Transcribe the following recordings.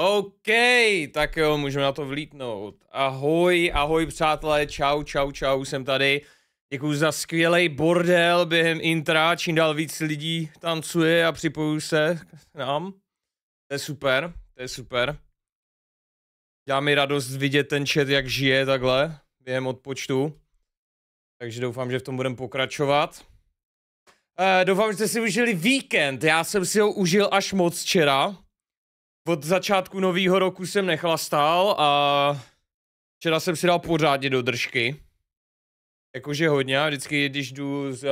OK, tak jo, můžeme na to vlítnout. Ahoj, ahoj přátelé, čau, čau, čau, jsem tady. Děkuji za skvělý bordel během intra, čím dál víc lidí tancuje a připojí se k nám. To je super, to je super. Já mi radost vidět ten chat, jak žije takhle během odpočtu. Takže doufám, že v tom budeme pokračovat. Uh, doufám, že jste si užili víkend, já jsem si ho užil až moc včera od začátku nového roku jsem nechlastal a včera jsem si dal pořádně do držky. Jakože hodně, vždycky když jdu s uh,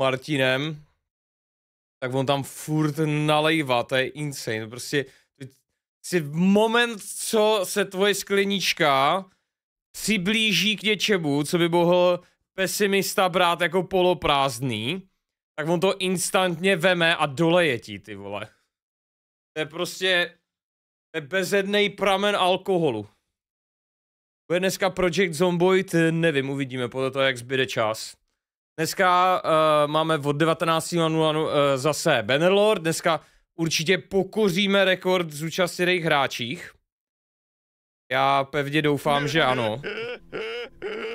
Martinem, tak on tam furt nalejvá, to je insane, prostě si v moment, co se tvoje sklenička přiblíží k něčemu, co by mohl pesimista brát jako poloprázdný, tak on to instantně veme a doleje ti, ty vole. To je prostě to je bezednej pramen alkoholu. Bude dneska Project Zomboid? Nevím, uvidíme podle toho, jak zbyde čas. Dneska uh, máme od 19.00 uh, eh, zase Bannerlord. Dneska určitě pokoříme rekord zúčastněných hráčích. Já pevně doufám, že ano.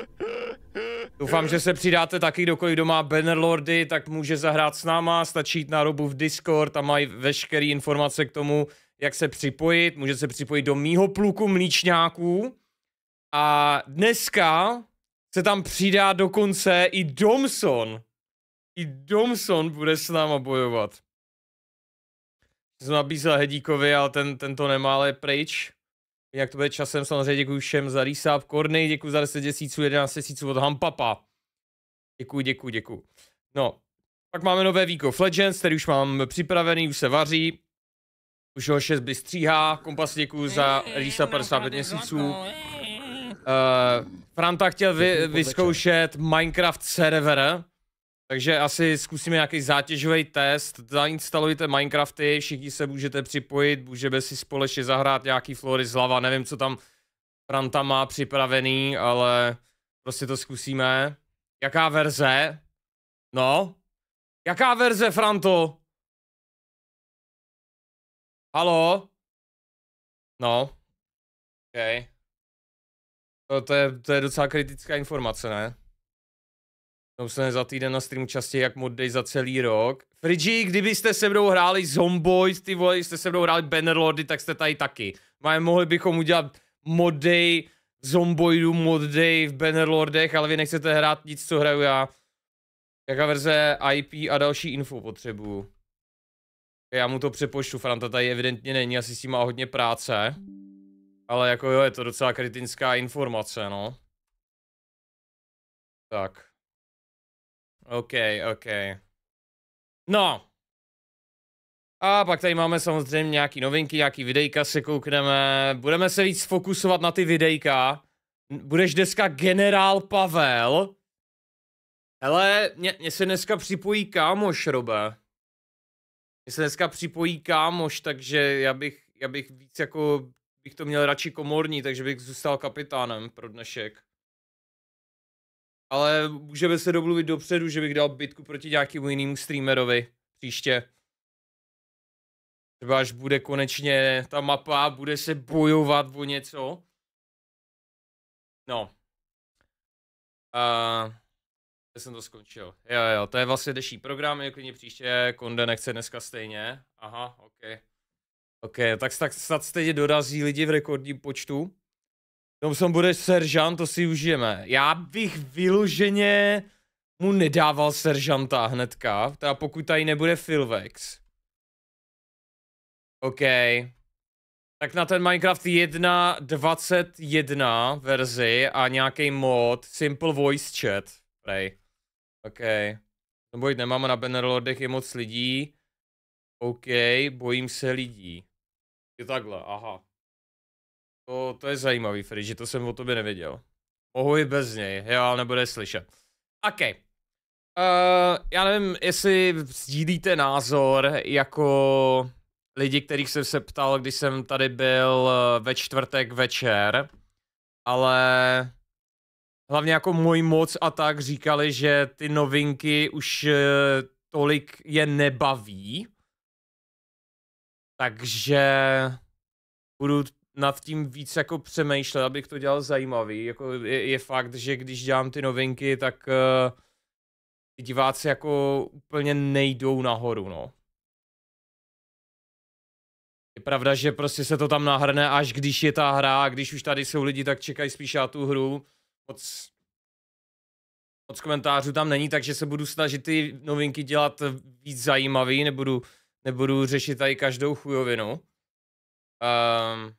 Doufám, že se přidáte taky, dokoliv doma má Bannerlordy, tak může zahrát s náma, stačí na robu v Discord, tam mají veškeré informace k tomu, jak se připojit, může se připojit do mýho pluku mlíčňáků. A dneska se tam přidá dokonce i Domson. I Domson bude s náma bojovat. Jsem nabízel Hedíkovi, ale ten, ten to nemá, ale pryč. Jak to bude časem, samozřejmě děkuji všem za resub. Kornej, děkuji za 10 tisíců, 11 tisíců od Hampapa. Děkuji, děkuji, děkuji. No, pak máme nové víko Legends, který už mám připravený, už se vaří. Už ho 6 by stříhá. Kompas děkuji za resub 55 měsíců. Uh, Franta chtěl vy, vyzkoušet Minecraft server. Takže asi zkusíme nějaký zátěžový test, zainstalujte Minecrafty, všichni se můžete připojit, můžeme si společně zahrát nějaký flory z lava, nevím, co tam Franta má připravený, ale prostě to zkusíme. Jaká verze? No? Jaká verze, Franto? Halo? No. OK. To, to, je, to je docela kritická informace, ne? Neusne no, za týden na streamu častěji jak mod day za celý rok. Fridži, kdybyste se mnou hráli Zomboid, ty vole, jste se mnou hráli Bannerlordy, tak jste tady taky. Máme, mohli bychom udělat mod day Zomboidu, mod day v Bannerlordech, ale vy nechcete hrát nic, co hraju já. Jaká verze IP a další info potřebuju. Já mu to přepoštu, Franta tady evidentně není, asi s tím má hodně práce. Ale jako jo, je to docela kritická informace, no. Tak. Ok, ok. No. A pak tady máme samozřejmě nějaký novinky, nějaký videjka se koukneme. Budeme se víc fokusovat na ty videjka. Budeš dneska generál Pavel. Hele, mě, mě se dneska připojí kámoš, Robe. Mě se dneska připojí kámoš, takže já bych, já bych víc jako, bych to měl radši komorní, takže bych zůstal kapitánem pro dnešek. Ale můžeme se domluvit dopředu, že bych dal bitku proti nějakému jinému streamerovi příště. Třeba až bude konečně ta mapa, bude se bojovat o něco. No. A... já jsem to skončil. Jo, jo, to je vlastně deší program, je klidně příště, Konde nechce dneska stejně. Aha, ok. Ok, tak, tak snad stejně dorazí lidi v rekordním počtu. No, Thompson bude seržant, to si užijeme. Já bych vyloženě mu nedával seržanta hnedka, teda pokud tady nebude Filvex. OK. Tak na ten Minecraft 1.21 verzi a nějaký mod, Simple Voice Chat, prej. OK. bojit, nemám na Bannerlordech je moc lidí. OK, bojím se lidí. Je takhle, aha. To, to je zajímavý, Freddy, že to jsem o tobě nevěděl. Mohu i bez něj, jo, ale nebude slyšet. OK. Uh, já nevím, jestli sdílíte názor jako lidi, kterých jsem se ptal, když jsem tady byl eh, ve čtvrtek večer, ale hlavně jako můj moc a tak říkali, že ty novinky už eh, tolik je nebaví. Takže budu nad tím víc jako přemýšlel, abych to dělal zajímavý. Jako je, je fakt, že když dělám ty novinky, tak uh, ty diváci jako úplně nejdou nahoru, no. Je pravda, že prostě se to tam nahrne, až když je ta hra, a když už tady jsou lidi, tak čekají spíš na tu hru. Moc, moc komentářů tam není, takže se budu snažit ty novinky dělat víc zajímavý, nebudu, nebudu řešit tady každou chujovinu. Um,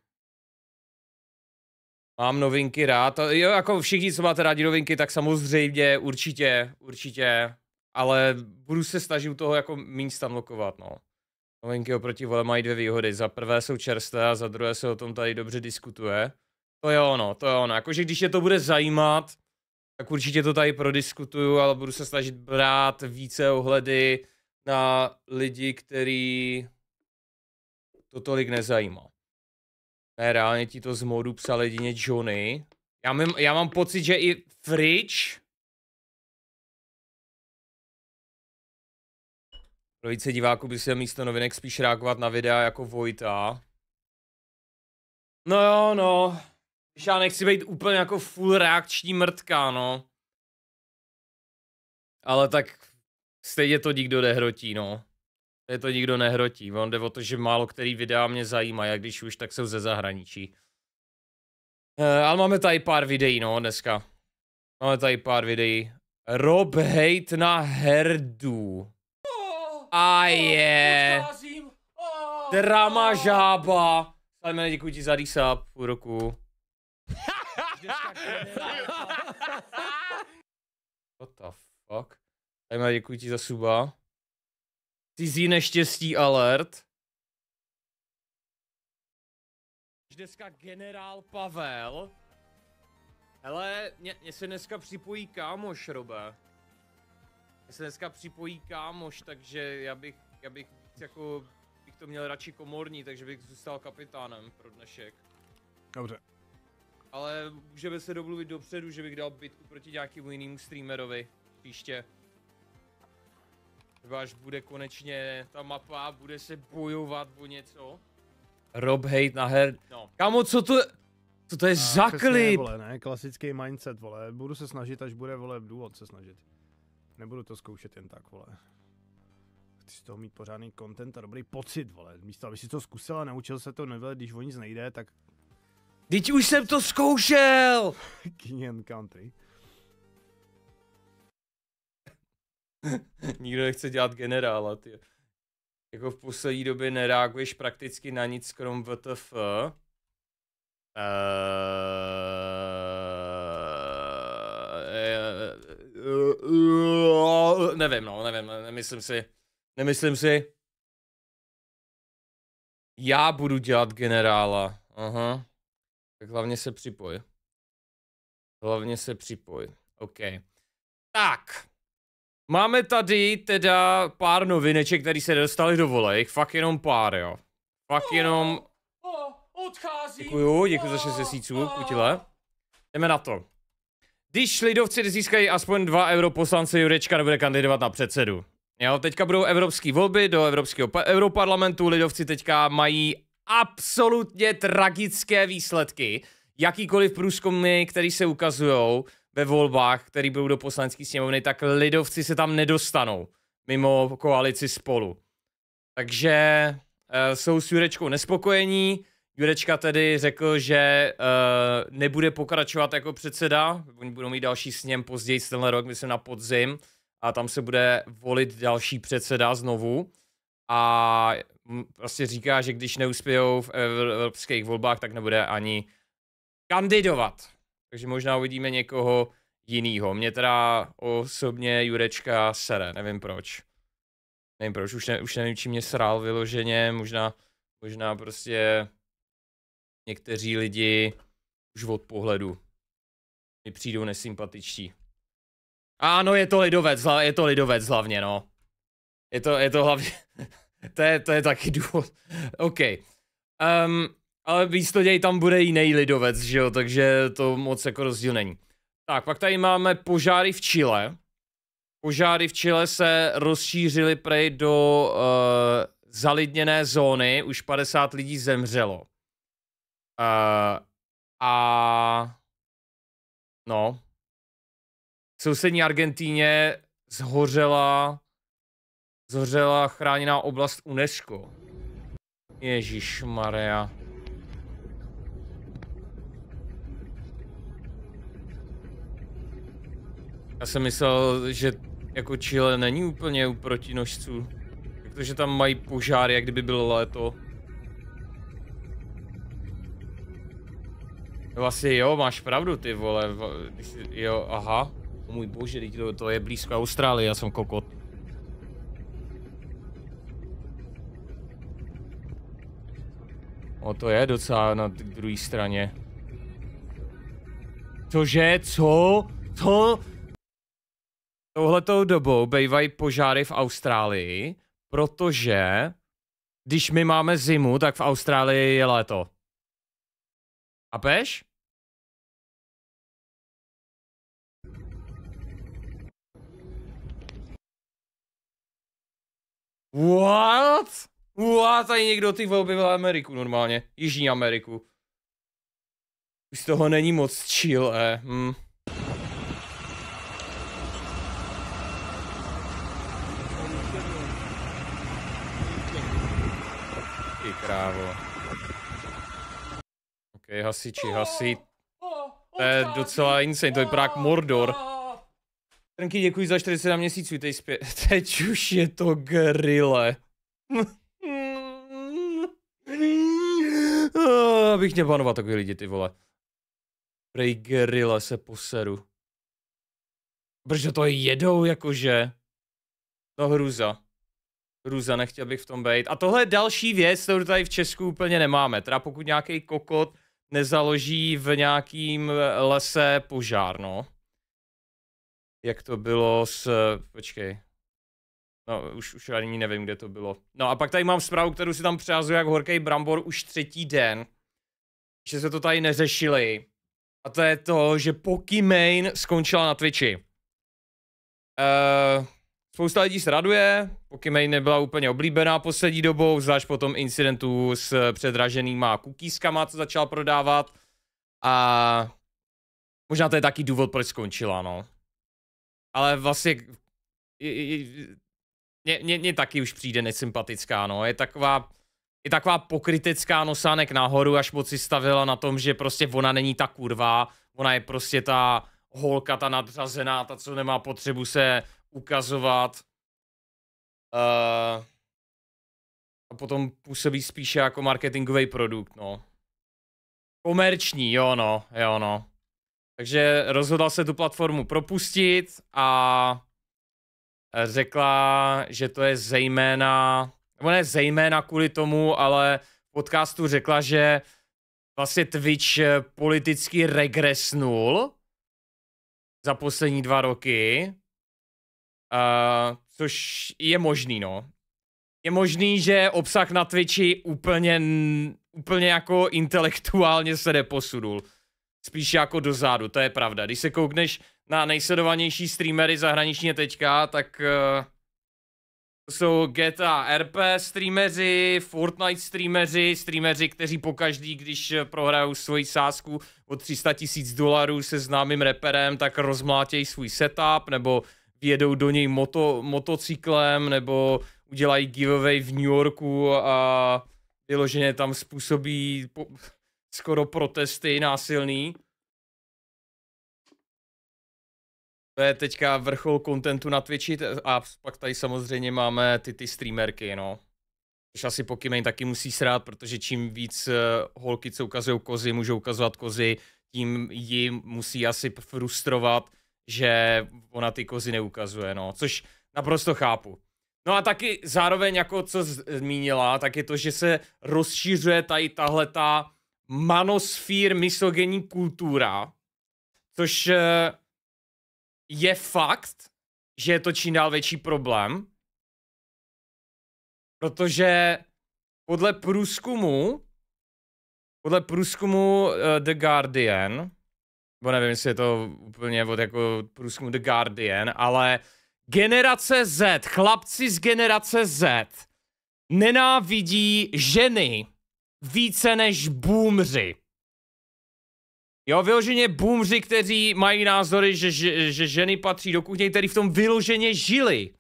Mám novinky rád. Jo, jako všichni, co máte rádi novinky, tak samozřejmě, určitě, určitě. Ale budu se snažit u toho jako méně tam lokovat, no. Novinky oproti vole mají dvě výhody. Za prvé jsou čerstvé a za druhé se o tom tady dobře diskutuje. To je ono, to je ono. Jakože když je to bude zajímat, tak určitě to tady prodiskutuju, ale budu se snažit brát více ohledy na lidi, který to tolik nezajímá. Ne, reálně ti to z modu psal jedině Johnny. Já mám, já mám pocit, že i Fridge. Pro více diváků by se místo novinek spíš reagovat na videa jako Vojta. No jo, no. Já nechci být úplně jako full reakční mrtka, no. Ale tak stejně to nikdo nehrotí, no. Tady to nikdo nehrotí. On jde o to, že málo který videa mě zajímá, jak když už, tak jsou ze zahraničí. E, ale máme tady pár videí, no, dneska. Máme tady pár videí. Rob hate na herdu. A je. Drama žába. Simone, děkuji ti za resub, půl roku. What the fuck? Simone, děkuji ti za suba. Cizí neštěstí alert. Dneska generál Pavel. Hele, mě, mě se dneska připojí kámoš, Robe. Mě se dneska připojí kámoš, takže já bych, já bych jako, bych to měl radši komorní, takže bych zůstal kapitánem pro dnešek. Dobře. Ale můžeme se domluvit dopředu, že bych dal bitku proti nějakému jinému streamerovi příště až bude konečně ta mapa, bude se bojovat o něco. Rob hate na her. No. Kamo, co to... Co to je A, za klip? Vole, ne, klasický mindset, vole. Budu se snažit, až bude, vole, důvod se snažit. Nebudu to zkoušet jen tak, vole chci z toho mít pořádný content a dobrý pocit, vole. Místo, aby si to zkusil a naučil se to, nevěle, když o nic nejde, tak... Teď už jsem to zkoušel! King Country. Nikdo nechce dělat generála, ty. Jako v poslední době nereaguješ prakticky na nic krom VTF. Uh, eh, nevím, no, nevím, nemyslím si. Nemyslím si. Já budu dělat generála. Aha. Tak hlavně se připoj. Hlavně se připoj. OK. Tak. Máme tady teda pár novineček, které se dostali do volej. fakt jenom pár, jo. Fakt oh, jenom... Oh, děkuju, děkuji za 6 měsíců, kutile. Oh. Jdeme na to. Když lidovci získají aspoň 2 europoslance, Jurečka nebude kandidovat na předsedu. Jo, teďka budou evropské volby do Evropského europarlamentu, lidovci teďka mají absolutně tragické výsledky. Jakýkoliv průzkumy, které se ukazují, ve volbách, které budou do poslanecké sněmovny, tak lidovci se tam nedostanou mimo koalici spolu. Takže uh, jsou s Jurečkou nespokojení. Jurečka tedy řekl, že uh, nebude pokračovat jako předseda. Oni budou mít další sněm později tenhle rok, myslím na podzim. A tam se bude volit další předseda znovu. A prostě říká, že když neuspějou v evropských volbách, tak nebude ani kandidovat. Takže možná uvidíme někoho jinýho. Mě teda osobně Jurečka sere, nevím proč. Nevím proč, už, ne, už nevím, čím mě srál vyloženě, možná, možná prostě někteří lidi už od pohledu mi přijdou nesympatičtí. Ano, je to lidovec, je to lidovec hlavně, no. Je to, je to hlavně, to, je, to je taky důvod. OK. Um, ale místo něj tam bude jiný lidovec, že jo, takže to moc jako rozdíl není. Tak, pak tady máme požáry v Chile. Požáry v Chile se rozšířily prej do uh, zalidněné zóny, už 50 lidí zemřelo. Uh, a no, v sousední Argentíně zhořela, zhořela chráněná oblast UNESCO. Ježíš Maria. Já jsem myslel, že jako Chile není úplně u protinožců. Protože tam mají požár, jak kdyby bylo léto. Vlastně jo, máš pravdu ty vole, jo, aha. O můj bože, to, to je blízko Austrálie, já jsem kokot. O, to je docela na druhé straně. Cože, co? Co? touhletou dobou bývají požáry v Austrálii, protože když my máme zimu, tak v Austrálii je léto. A peš? What? What? Tady někdo ty volby v Ameriku normálně. Jižní Ameriku. Už toho není moc chill, eh. Hm. kávo. OK, hasiči, oh, hasi. Oh, oh, to je docela insane, to je prák Mordor. Trnky, děkuji za 47 měsíců, teď zpět. Teď už je to grille. Ah, abych mě panovat takový lidi, ty vole. Prej grille se poseru. Protože to jedou, jakože. No hruza. Růza, nechtěl bych v tom být. A tohle je další věc, kterou tady v Česku úplně nemáme. Teda pokud nějaký kokot nezaloží v nějakým eh, lese požár, no. Jak to bylo s... Eh, počkej. No, už, už ani nevím, kde to bylo. No a pak tady mám zprávu, kterou si tam přihazuje jak horký brambor už třetí den. Že se to tady neřešili. A to je to, že Pokimane skončila na Twitchi. Uh, Spousta lidí se raduje, Pokimej nebyla úplně oblíbená poslední dobou, zvlášť po tom incidentu s předraženýma kukískama, co začal prodávat. A možná to je taky důvod, proč skončila, no. Ale vlastně mně taky už přijde nesympatická, no. Je taková, je taková pokrytecká nosánek nahoru, až moc si stavila na tom, že prostě ona není ta kurva, ona je prostě ta holka, ta nadřazená, ta, co nemá potřebu se ukazovat uh, a potom působí spíše jako marketingový produkt, no. Komerční, jo no, jo no. Takže rozhodla se tu platformu propustit a eh, řekla, že to je zejména, nebo ne zejména kvůli tomu, ale v podcastu řekla, že vlastně Twitch eh, politicky regresnul za poslední dva roky Uh, což je možný, no. Je možný, že obsah na Twitchi úplně, úplně jako intelektuálně se neposudul. Spíš jako dozadu, to je pravda. Když se koukneš na nejsledovanější streamery zahraničně teďka, tak uh, to jsou GTA RP streameři, Fortnite streameři, streameři, kteří pokaždý, když eh, prohrajou svoji sázku o 300 tisíc dolarů se známým reperem, tak rozmlátějí svůj setup, nebo vjedou do něj moto, motocyklem nebo udělají giveaway v New Yorku a vyloženě tam způsobí po, skoro protesty násilný. To je teďka vrchol kontentu na Twitchi a pak tady samozřejmě máme ty, ty streamerky, no. Což asi Pokimane taky musí srát, protože čím víc eh, holky, co ukazují kozy, můžou ukazovat kozy, tím ji musí asi frustrovat že ona ty kozy neukazuje, no, což naprosto chápu. No a taky zároveň, jako co zmínila, tak je to, že se rozšířuje tady tahle ta manosfír misogenní kultura, což eh, je fakt, že je to čím dál větší problém, protože podle průzkumu, podle průzkumu uh, The Guardian, bo nevím, jestli je to úplně od jako průzkumu The Guardian, ale generace Z, chlapci z generace Z nenávidí ženy více než boomři. Jo, vyloženě boomři, kteří mají názory, že, že, že ženy patří do kuchyně, který v tom vyloženě žili.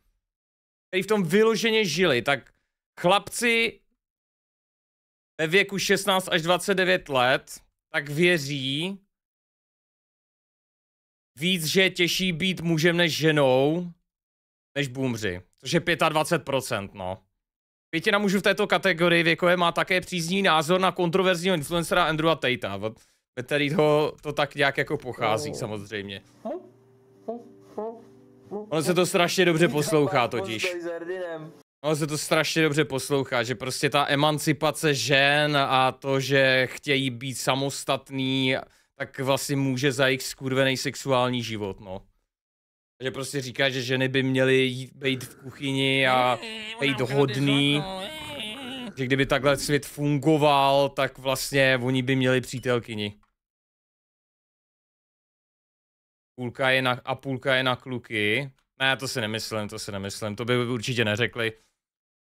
Který v tom vyloženě žili, tak chlapci ve věku 16 až 29 let tak věří, víc, že je těžší být mužem než ženou, než boomři, což je 25%, no. Pětina mužů v této kategorii věkové má také přízní názor na kontroverzního influencera Andrewa Tatea, od kterého to tak nějak jako pochází oh. samozřejmě. Ono se to strašně dobře poslouchá totiž. Ono se to strašně dobře poslouchá, že prostě ta emancipace žen a to, že chtějí být samostatný tak vlastně může za jejich skurvený sexuální život, no. Že prostě říká, že ženy by měly jít, být v kuchyni a být hodný. Že kdyby takhle svět fungoval, tak vlastně oni by měli přítelkyni. Půlka je na, a půlka je na kluky. Ne, to si nemyslím, to si nemyslím, to by určitě neřekli.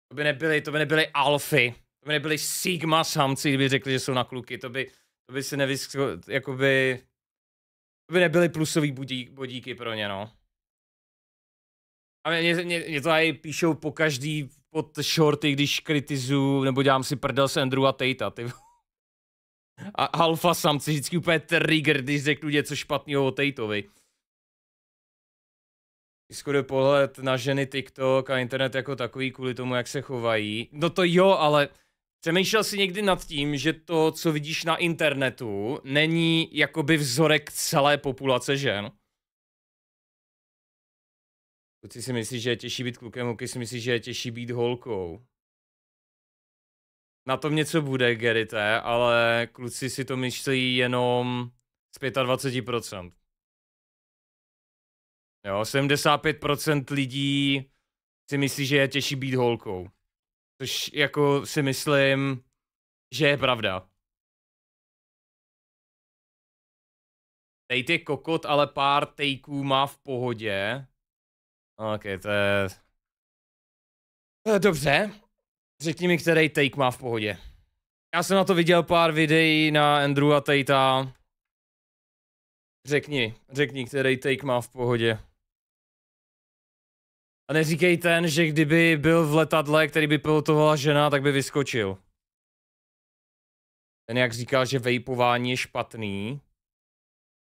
To by nebyly, to by nebyly alfy, to by nebyly sigma samci, kdyby řekli, že jsou na kluky, to by, to by si nevysko... Jakoby... To by nebyly plusový budík, bodíky pro ně, no. A mě, mě, mě to aj píšou po každý pod shorty, když kritizuju, nebo dělám si prdel s Andrew a Tatea, ty. A alfa samci vždycky úplně trigger, když řeknu něco špatného o Tateovi. Skoro pohled na ženy TikTok a internet jako takový kvůli tomu, jak se chovají. No to jo, ale Přemýšlel jsi někdy nad tím, že to, co vidíš na internetu, není jakoby vzorek celé populace žen? Kluci si myslí, že je těžší být klukem, kluci si myslí, že je těžší být holkou. Na tom něco bude, Gerite, ale kluci si to myslí jenom z 25%. Jo, 75% lidí si myslí, že je těžší být holkou. Což jako si myslím, že je pravda. Tejt je kokot, ale pár takeů má v pohodě. Ok, to je... Dobře. Řekni mi, který take má v pohodě. Já jsem na to viděl pár videí na Andrew a Tejta. Řekni, řekni, který take má v pohodě. A neříkej ten, že kdyby byl v letadle, který by pilotovala žena, tak by vyskočil. Ten jak říkal, že vejpování je špatný.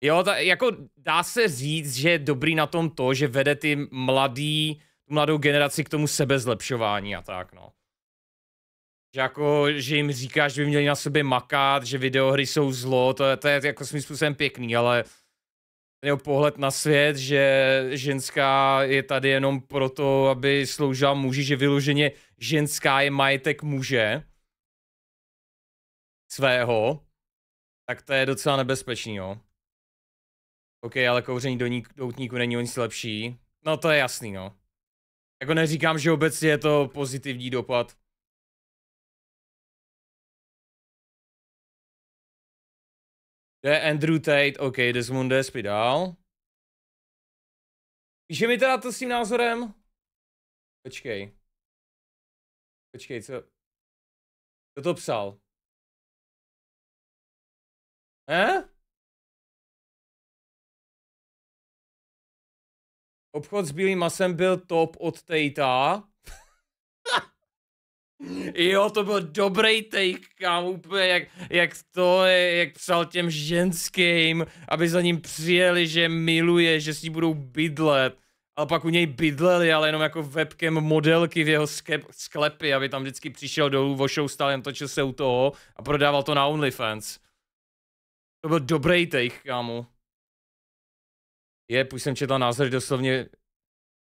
Jo, ta, jako dá se říct, že je dobrý na tom to, že vede ty mladý, tu mladou generaci k tomu sebezlepšování a tak, no. Že jako, že jim říkáš, že by měli na sobě makat, že videohry jsou zlo, to, to je jako svým způsobem pěkný, ale jeho pohled na svět, že ženská je tady jenom proto, aby sloužila muži, že vyloženě ženská je majetek muže svého, tak to je docela nebezpečný, jo. OK, ale kouření do doutníku není o nic lepší. No to je jasný, no. Jako neříkám, že obecně je to pozitivní dopad. To je Andrew Tate, OK, Desmond Despy dál. Píše mi teda to s tím názorem? Počkej. Počkej, co? Kdo to psal? Eh? Obchod s bílým masem byl top od Tatea. Jo, to byl dobrý take, kam úplně jak, jak to je, jak psal těm ženským, aby za ním přijeli, že miluje, že s ní budou bydlet. Ale pak u něj bydleli, ale jenom jako webkem modelky v jeho skep, sklepy, aby tam vždycky přišel dolů, vošou stál, jen točil se u toho a prodával to na OnlyFans. To byl dobrý take, kámo. Je, už jsem četla názor doslovně,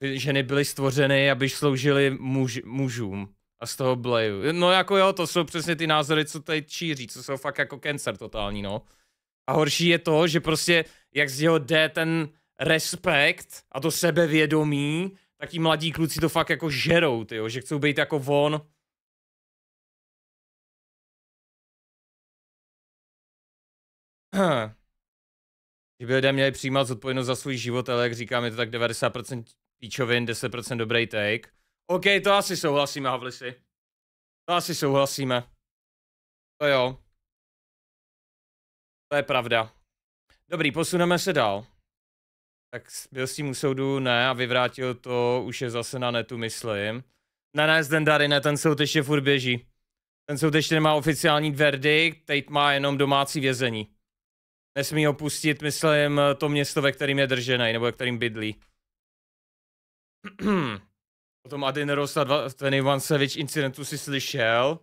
ženy byly stvořeny, aby sloužily muž, mužům a z toho bleju. No jako jo, to jsou přesně ty názory, co tady číří, co jsou fakt jako cancer totální, no. A horší je to, že prostě jak z něho jde ten respekt a to sebevědomí, tak ti mladí kluci to fakt jako žerou, tyjo, že chcou být jako von. by lidé měli přijímat zodpovědnost za svůj život, ale jak říkám, je to tak 90% píčovin, 10% dobrý take. OK, to asi souhlasíme, Havlisi. To asi souhlasíme. To jo. To je pravda. Dobrý, posuneme se dál. Tak byl s tím u soudu, ne, a vyvrátil to, už je zase na netu, myslím. Ne, ne, ten dary, ne, ten soud ještě furt běží. Ten soud ještě nemá oficiální verdikt, teď má jenom domácí vězení. Nesmí opustit, myslím, to město, ve kterým je držený, nebo ve kterým bydlí. Hmm. O tom Adineros a 21 Savage incidentu si slyšel?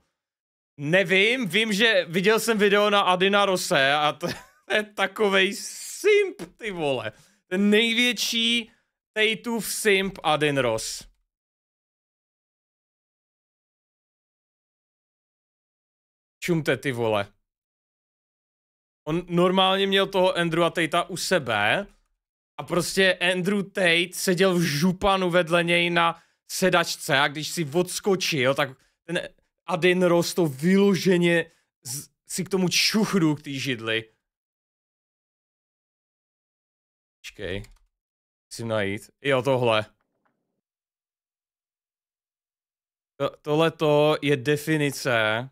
Nevím, vím, že viděl jsem video na Adina Rose a to je takovej simp, ty vole. Ten největší v simp Adin Ross. Čumte, ty vole. On normálně měl toho Andrew a Tatea u sebe a prostě Andrew Tate seděl v županu vedle něj na sedačce a když si odskočil, tak ten Adin Ross to vyloženě z, si k tomu čuchnu k té židli. Počkej. Musím najít. Jo, tohle. To, je definice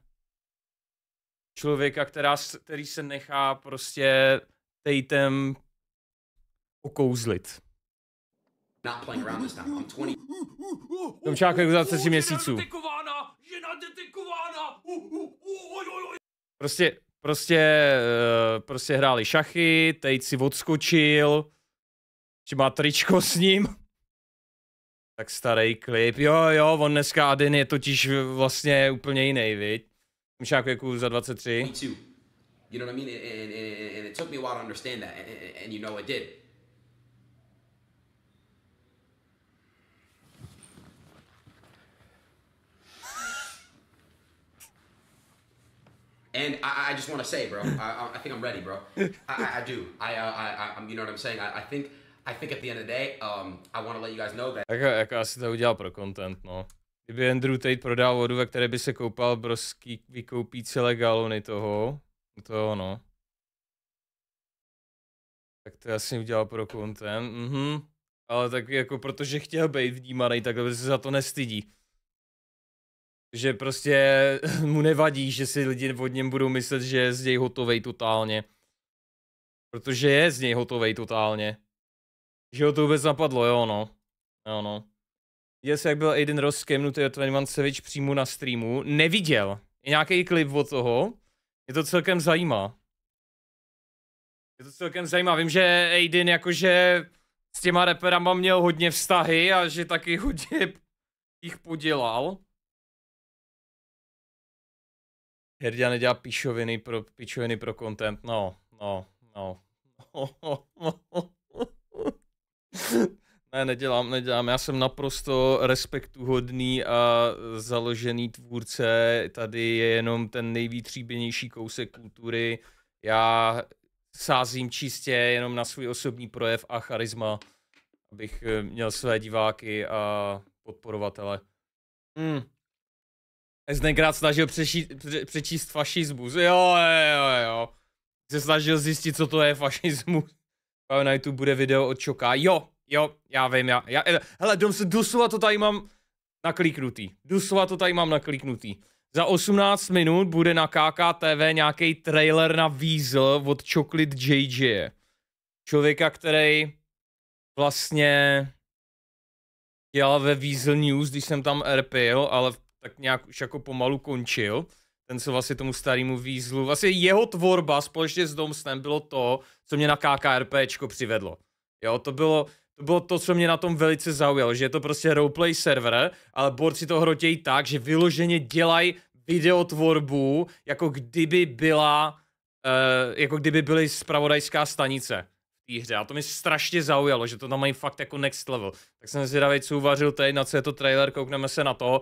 člověka, která, který se nechá prostě tejtem okouzlit. Tom playing za 30 měsíců. Prostě, prostě, eh, prostě hráli šachy, teď si odskočil, že má tričko s ním. Tak starý klip, jo jo, on dneska Adin je totiž vlastně úplně jiný, viď? Domčáku za 23. You know what I mean? And, and, and, and it took me a while to understand that, and, and you know it did. And I, I just want to say, bro, I, I, think I'm ready, bro. I, I do. I, uh, I, I, you know what I'm saying. I, I think, I think at the end of the day, um, I want to let you guys know that. Tak jako asi to udělal pro content, no. Kdyby Andrew Tate prodal vodu, ve které by se koupal broský, vykoupí celé galony toho, to je ono. Tak to jasně udělal pro content, mhm. Ale tak jako protože chtěl být vnímaný, tak se za to nestydí že prostě mu nevadí, že si lidi od něm budou myslet, že je z něj hotovej totálně. Protože je z něj hotovej totálně. Že ho to vůbec napadlo, jo no. Jo no. Viděl jsi, jak byl Aiden Ross skemnutý od 21 Savage přímo na streamu? Neviděl. Je nějaký klip od toho. Je to celkem zajímá. Je to celkem zajímá. Vím, že Aiden jakože s těma reperama měl hodně vztahy a že taky hodně jich podělal. Herdia nedělá píšoviny pro, píšoviny pro content, no, no, no. ne, nedělám, nedělám. Já jsem naprosto respektuhodný a založený tvůrce. Tady je jenom ten nejvýtříbenější kousek kultury. Já sázím čistě jenom na svůj osobní projev a charisma, abych eh, měl své diváky a podporovatele. Hmm se tenkrát snažil přečíst, pře, přečíst fašismus. Jo, jo, jo. Se snažil zjistit, co to je fašismus. A na YouTube bude video od Čoká. Jo, jo, já vím, já, já hele, a to tady mám nakliknutý. a to tady mám nakliknutý. Za 18 minut bude na KKTV nějaký trailer na Weasel od Chocolate JJ. Člověka, který vlastně dělal ve Weasel News, když jsem tam RPL, ale v tak nějak už jako pomalu končil. Ten se vlastně tomu starému výzlu, vlastně jeho tvorba společně s Domstem bylo to, co mě na KKRPčko přivedlo. Jo, to bylo, to bylo to, co mě na tom velice zaujalo, že je to prostě roleplay server, ale borci to hrotějí tak, že vyloženě dělají videotvorbu, jako kdyby byla, uh, jako kdyby byly spravodajská stanice té hře. A to mě strašně zaujalo, že to tam mají fakt jako next level. Tak jsem zvědavý, co uvařil tady, na co je to trailer, koukneme se na to.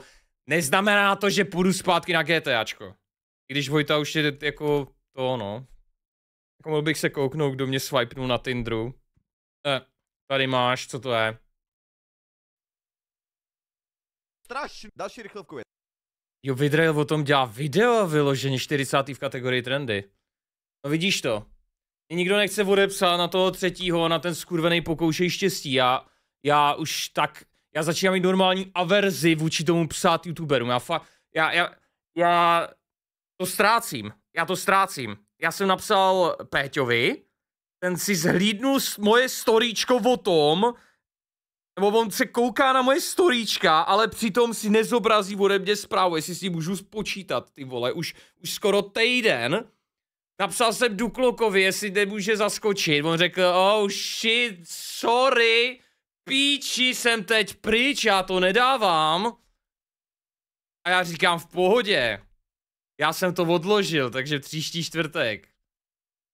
Neznamená to, že půjdu zpátky na GTAčko. Když Vojta už je jako to no. Jako mohl bych se kouknout, kdo mě swipenul na Tinderu. Eh, tady máš, co to je. Strašný. Další rychlovku je. Jo, Vidrail o tom dělá video vyložení 40. v kategorii trendy. No vidíš to. Mě nikdo nechce odepsat na toho třetího, na ten skurvený pokoušej štěstí. Já, já už tak, já začínám mít normální averzi vůči tomu psát youtuberům. Já fakt, já, já, já to ztrácím. Já to ztrácím. Já jsem napsal Péťovi, ten si zhlídnul moje storíčko o tom, nebo on se kouká na moje storíčka, ale přitom si nezobrazí ode mě zprávu, jestli si můžu spočítat, ty vole, už, už skoro týden. Napsal jsem Duklokovi, jestli nemůže zaskočit, on řekl, oh shit, sorry, píči jsem teď pryč, já to nedávám. A já říkám v pohodě. Já jsem to odložil, takže příští čtvrtek.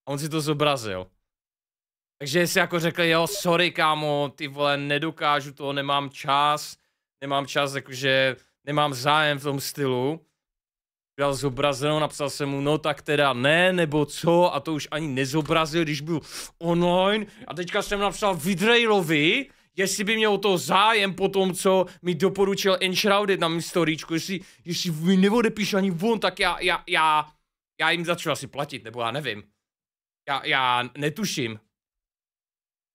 A on si to zobrazil. Takže si jako řekl, jo, sorry kámo, ty vole, nedokážu to, nemám čas, nemám čas, jakože nemám zájem v tom stylu. Dal zobrazenou, napsal jsem mu, no tak teda ne, nebo co, a to už ani nezobrazil, když byl online. A teďka jsem napsal Vidrejlovi, jestli by měl to zájem po tom, co mi doporučil Enshrouded na mým storíčku, jestli, jestli mi neodepíš ani von, tak já, já, já, já jim začnu asi platit, nebo já nevím. Já, já netuším.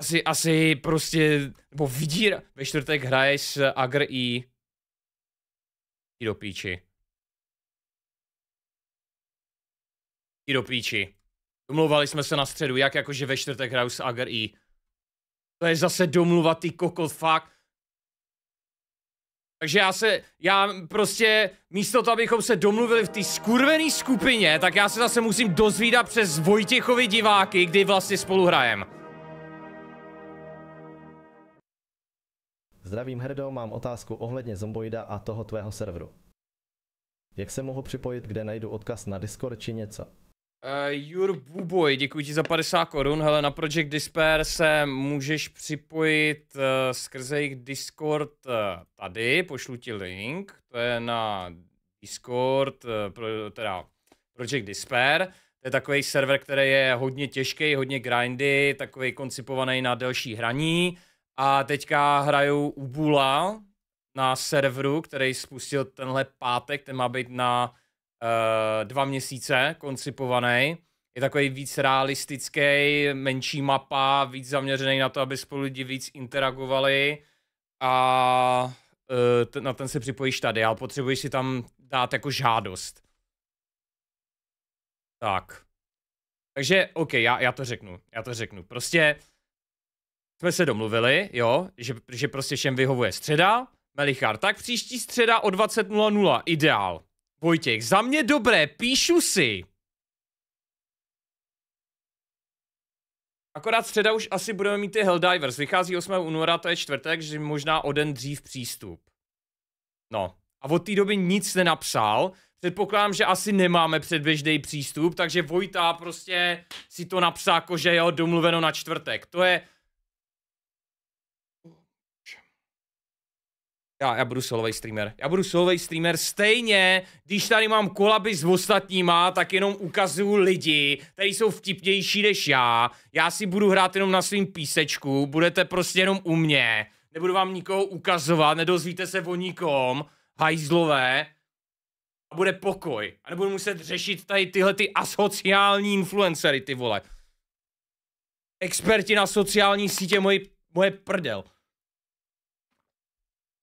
Asi, asi prostě, nebo vidír, ve čtvrtek hraje s Agr i, i do píči. I do píči. Domlouvali jsme se na středu, jak jakože ve čtvrtek hraju s Agr i. To je zase domluvatý kokot, fakt. Takže já se, já prostě, místo toho, abychom se domluvili v té skurvené skupině, tak já se zase musím dozvídat přes Vojtěchovi diváky, kdy vlastně spolu hrajem. Zdravím Herdo, mám otázku ohledně Zomboida a toho tvého serveru. Jak se mohu připojit, kde najdu odkaz na Discord či něco? Uh, Jur Buboj, děkuji ti za 50 korun. Hele, na Project Despair se můžeš připojit uh, skrze jejich Discord uh, tady, pošlu ti link, to je na Discord, uh, pro, teda Project Disper. To je takový server, který je hodně těžký, hodně grindy, takový koncipovaný na delší hraní. A teďka hrajou Ubula na serveru, který spustil tenhle pátek, ten má být na uh, dva měsíce koncipovaný. Je takový víc realistický, menší mapa, víc zaměřený na to, aby spolu lidi víc interagovali a uh, na ten se připojíš tady, ale potřebuješ si tam dát jako žádost. Tak. Takže, OK, já, já to řeknu, já to řeknu. Prostě jsme se domluvili, jo, že, že prostě všem vyhovuje středa, Melichar, tak příští středa o 20.00, ideál. Vojtěch, za mě dobré, píšu si. Akorát středa už asi budeme mít ty Helldivers. Vychází 8. února, to je čtvrtek, že možná o den dřív přístup. No. A od té doby nic nenapsal. Předpokládám, že asi nemáme předběžný přístup, takže Vojta prostě si to napsá jako, že jo, domluveno na čtvrtek. To je, Já, já budu solový streamer. Já budu solový streamer stejně, když tady mám kolaby s ostatníma, tak jenom ukazuju lidi, kteří jsou vtipnější než já. Já si budu hrát jenom na svým písečku, budete prostě jenom u mě. Nebudu vám nikoho ukazovat, nedozvíte se o nikom, hajzlové. A bude pokoj. A nebudu muset řešit tady tyhle ty asociální influencery, ty vole. Experti na sociální sítě, moje, moje prdel.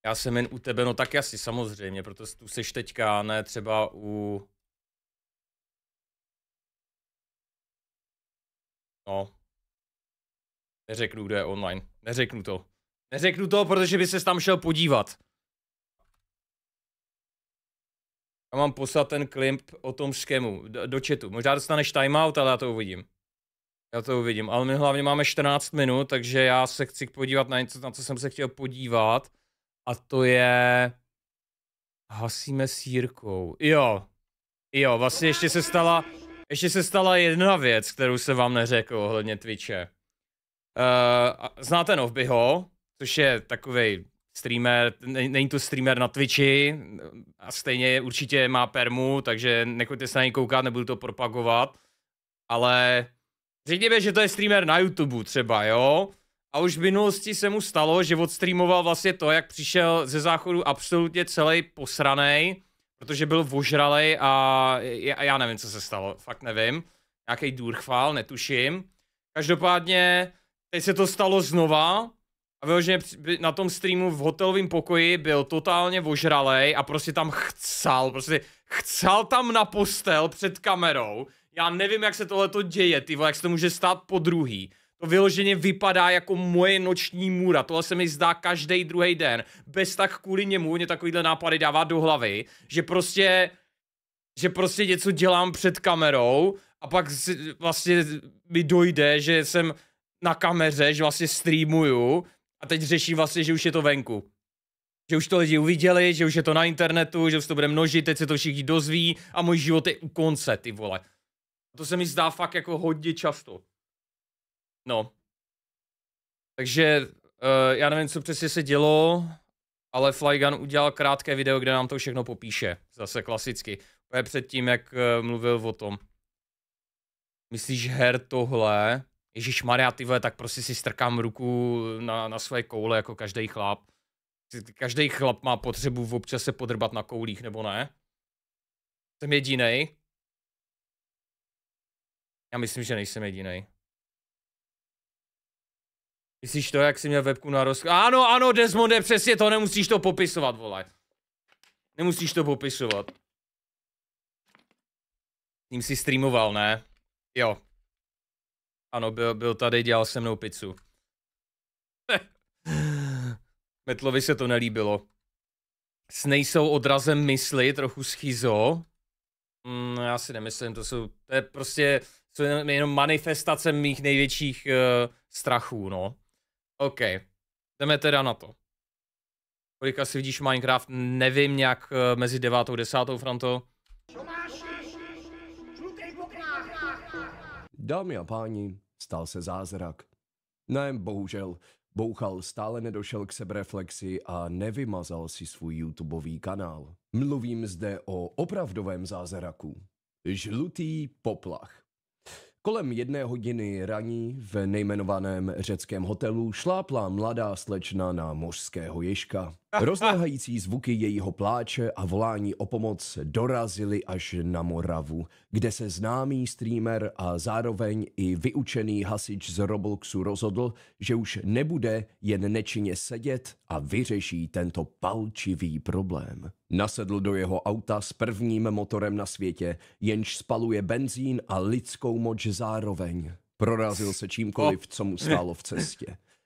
Já jsem jen u tebe, no tak asi samozřejmě, protože tu seš teďka, ne třeba u... No. Neřeknu, kdo je online. Neřeknu to. Neřeknu to, protože by se tam šel podívat. Já mám poslat ten klimp o tom skemu do, do chatu. Možná dostaneš timeout, ale já to uvidím. Já to uvidím, ale my hlavně máme 14 minut, takže já se chci podívat na něco, na co jsem se chtěl podívat a to je hasíme sírkou. Jo, jo, vlastně ještě se stala, ještě se stala jedna věc, kterou se vám neřekl ohledně Twitche. Uh, znáte Novbyho, což je takový streamer, není to streamer na Twitchi a stejně určitě má permu, takže nechoďte se na něj koukat, nebudu to propagovat, ale řekněme, že to je streamer na YouTube třeba, jo? A už v minulosti se mu stalo, že odstreamoval vlastně to, jak přišel ze záchodu absolutně celý posranej, protože byl vožralej a já, já nevím, co se stalo, fakt nevím. Nějaký důrchvál, netuším. Každopádně teď se to stalo znova a vyloženě na tom streamu v hotelovém pokoji byl totálně vožralej a prostě tam chcel, prostě chcel tam na postel před kamerou. Já nevím, jak se tohle to děje, ty vole, jak se to může stát po druhý. To vyloženě vypadá jako moje noční můra. Tohle se mi zdá každý druhý den. Bez tak kvůli němu mě takovýhle nápady dává do hlavy, že prostě že prostě něco dělám před kamerou a pak si, vlastně mi dojde, že jsem na kameře, že vlastně streamuju a teď řeším vlastně, že už je to venku. Že už to lidi uviděli, že už je to na internetu, že už to bude množit, teď se to všichni dozví a můj život je u konce, ty vole. A to se mi zdá fakt jako hodně často. No. Takže uh, já nevím, co přesně se dělo, ale Flygun udělal krátké video, kde nám to všechno popíše. Zase klasicky. je před tím, jak uh, mluvil o tom. Myslíš her tohle? Ježíš Maria, ty vole, tak prostě si strkám ruku na, na své koule jako každý chlap. Každý chlap má potřebu v občas se podrbat na koulích, nebo ne? Jsem jediný. Já myslím, že nejsem jediný. Myslíš to, jak jsi měl webku na roz... Ano, ano, Desmonde, přesně to, nemusíš to popisovat, vole. Nemusíš to popisovat. Tím si streamoval, ne? Jo. Ano, byl, byl tady, dělal se mnou pizzu. Metlovi se to nelíbilo. S jsou odrazem mysli, trochu schizo. Mm, já si nemyslím, to jsou, to je prostě, jsou jenom manifestace mých největších uh, strachů, no. OK. Jdeme teda na to. Kolik asi vidíš Minecraft, nevím, nějak eh, mezi devátou a desátou, Franto. Dámy a páni, stal se zázrak. Ne, bohužel, Bouchal stále nedošel k sebreflexi a nevymazal si svůj YouTubeový kanál. Mluvím zde o opravdovém zázraku. Žlutý poplach. Kolem jedné hodiny raní v nejmenovaném řeckém hotelu šlápla mladá slečna na mořského ježka. Rozléhající zvuky jejího pláče a volání o pomoc dorazily až na Moravu, kde se známý streamer a zároveň i vyučený hasič z Robloxu rozhodl, že už nebude jen nečinně sedět a vyřeší tento palčivý problém. Nasedl do jeho auta s prvním motorem na světě, jenž spaluje benzín a lidskou moč zároveň. Prorazil se čímkoliv, co mu stálo v cestě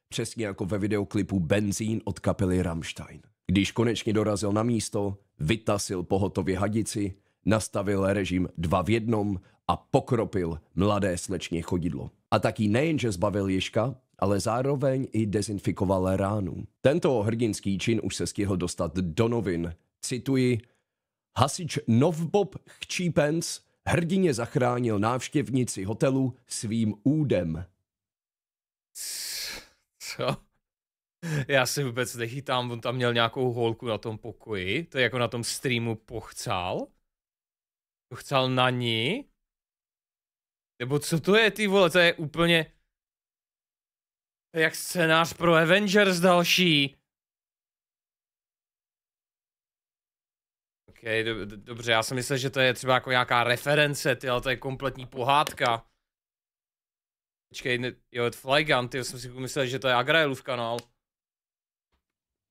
přesně jako ve videoklipu Benzín od kapely Rammstein. Když konečně dorazil na místo, vytasil pohotově hadici, nastavil režim dva v jednom a pokropil mladé slečně chodidlo. A taky nejenže zbavil Ježka, ale zároveň i dezinfikoval ránu. Tento hrdinský čin už se stihl dostat do novin. Cituji, hasič Novbob Chčípens hrdině zachránil návštěvnici hotelu svým údem. Co? Já si vůbec nechytám, on tam měl nějakou holku na tom pokoji, to je jako na tom streamu pochcál. Pochcál na ní. Nebo co to je, ty vole, to je úplně... Jak scénář pro Avengers další. OK, do, do, dobře, já jsem myslel, že to je třeba jako nějaká reference, ty, ale to je kompletní pohádka. Počkej, ne, jo, Flygun, ty jsem si myslel, že to je Agraelův kanál.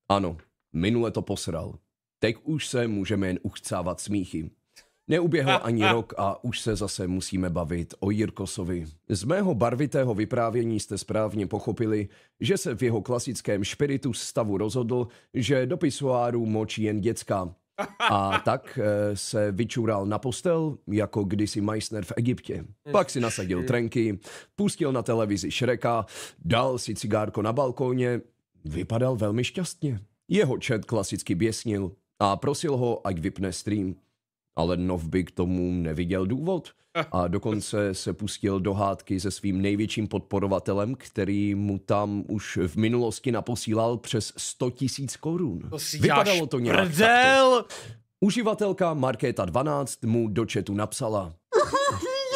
Ano, minule to posral. Teď už se můžeme jen uchcávat smíchy. Neuběhl ani rok a už se zase musíme bavit o Jirkosovi. Z mého barvitého vyprávění jste správně pochopili, že se v jeho klasickém špiritu stavu rozhodl, že do pisuáru močí jen děcka a tak eh, se vyčural na postel, jako kdysi Meissner v Egyptě. Pak si nasadil trenky, pustil na televizi Šreka, dal si cigárko na balkóně. Vypadal velmi šťastně. Jeho čet klasicky běsnil a prosil ho, ať vypne stream ale by k tomu neviděl důvod. A dokonce se pustil do hádky se svým největším podporovatelem, který mu tam už v minulosti naposílal přes 100 tisíc korun. Vypadalo to nějak prdel! Takto. Uživatelka Markéta12 mu do četu napsala.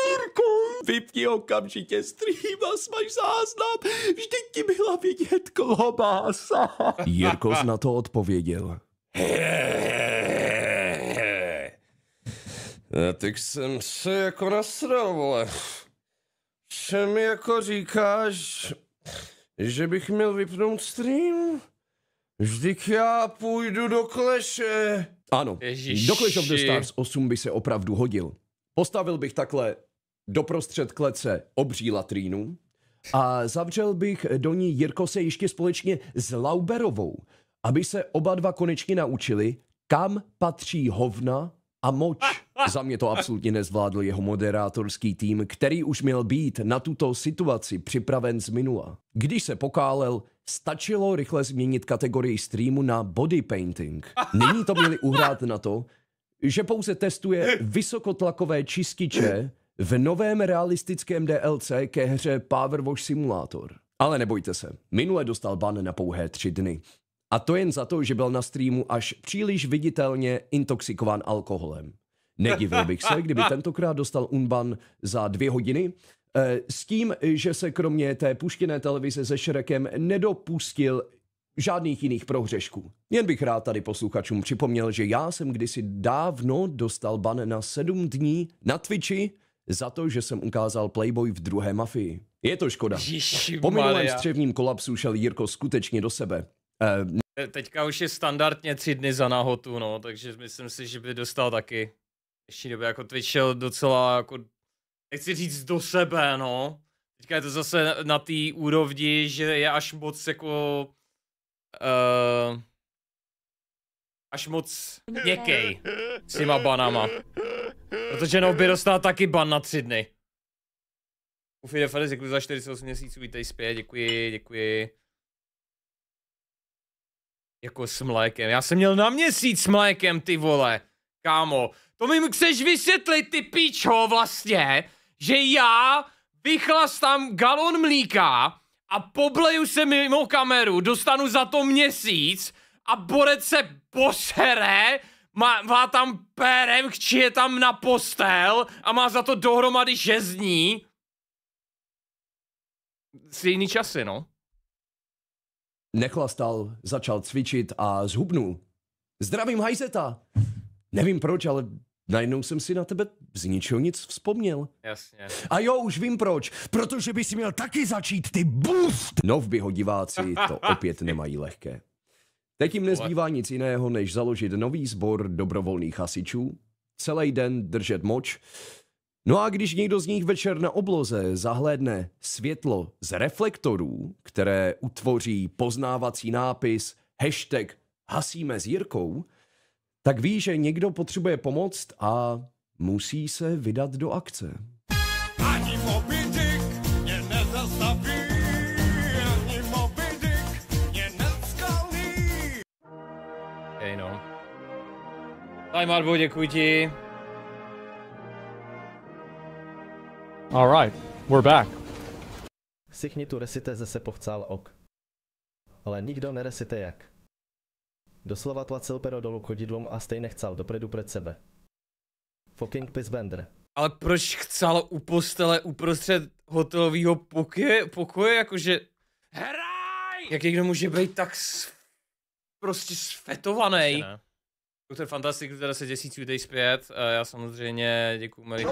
Jirku, vypni okamžitě stream a smaž záznam, vždyť ti byla vidět klobása. Jirko na to odpověděl. Já eh, teď jsem se jako nasral, vole. co mi jako říkáš, že bych měl vypnout stream? Vždyť já půjdu do kleše. Ano, Ježiši. do Clash of the Stars 8 by se opravdu hodil. Postavil bych takhle doprostřed klece obří latrínu a zavřel bych do ní Jirko se ještě společně s Lauberovou, aby se oba dva konečně naučili, kam patří hovna a moč. Za mě to absolutně nezvládl jeho moderátorský tým, který už měl být na tuto situaci připraven z minula. Když se pokálel, stačilo rychle změnit kategorii streamu na body painting. Nyní to měli uhrát na to, že pouze testuje vysokotlakové čističe v novém realistickém DLC ke hře Powerwash Simulator. Ale nebojte se, minule dostal ban na pouhé tři dny. A to jen za to, že byl na streamu až příliš viditelně intoxikován alkoholem. Nedivil bych se, kdyby tentokrát dostal Unban za dvě hodiny, eh, s tím, že se kromě té puštěné televize se Šrekem nedopustil žádných jiných prohřešků. Jen bych rád tady posluchačům připomněl, že já jsem kdysi dávno dostal ban na sedm dní na Twitchi za to, že jsem ukázal Playboy v druhé mafii. Je to škoda. Ježiši, po minulém střevním kolapsu šel Jirko skutečně do sebe. Uh, Teďka už je standardně tři dny za nahotu, no, takže myslím si, že by dostal taky. Ještě době jako Twitch šel docela jako, nechci říct do sebe, no. Teďka je to zase na té úrovni, že je až moc jako, uh, až moc měkkej s těma banama. Protože no by dostal taky ban na tři dny. Ufi Deferes, děkuji za 48 měsíců, vítej zpět, děkuji, děkuji. Jako s mlékem. Já jsem měl na měsíc s mlékem, ty vole. Kámo, to mi chceš vysvětlit, ty píčo, vlastně, že já vychlastám galon mlíka a pobleju se mimo kameru, dostanu za to měsíc a borec se posere, má, má tam pérem, či je tam na postel a má za to dohromady šest dní. jiný časy, no nechlastal, začal cvičit a zhubnul. Zdravím hajzeta! Nevím proč, ale najednou jsem si na tebe z ničeho nic vzpomněl. Jasně. A jo, už vím proč. Protože bys měl taky začít, ty boost! ho no, diváci to opět nemají lehké. Teď jim nezbývá nic jiného, než založit nový sbor dobrovolných hasičů, celý den držet moč, No a když někdo z nich večer na obloze zahlédne světlo z reflektorů, které utvoří poznávací nápis hashtag hasíme s Jirkou, tak ví, že někdo potřebuje pomoc a musí se vydat do akce. Ani mobil. Hej no. Time Arbo, děkuji ti. right, we're back. Všichni tu resité se povcál ok. Ale nikdo neresité jak. Doslova tlacil pero dolů chodidlom a stejně chcel dopredu před sebe. Fucking pissbender. Ale proč chcel u postele uprostřed hotelového pokoje, pokoje jakože... Heraj! Jak někdo může být tak s... prostě sfetovaný? Doktor Fantastic, teda se děsí, dej zpět, eh, já samozřejmě děkuju Mary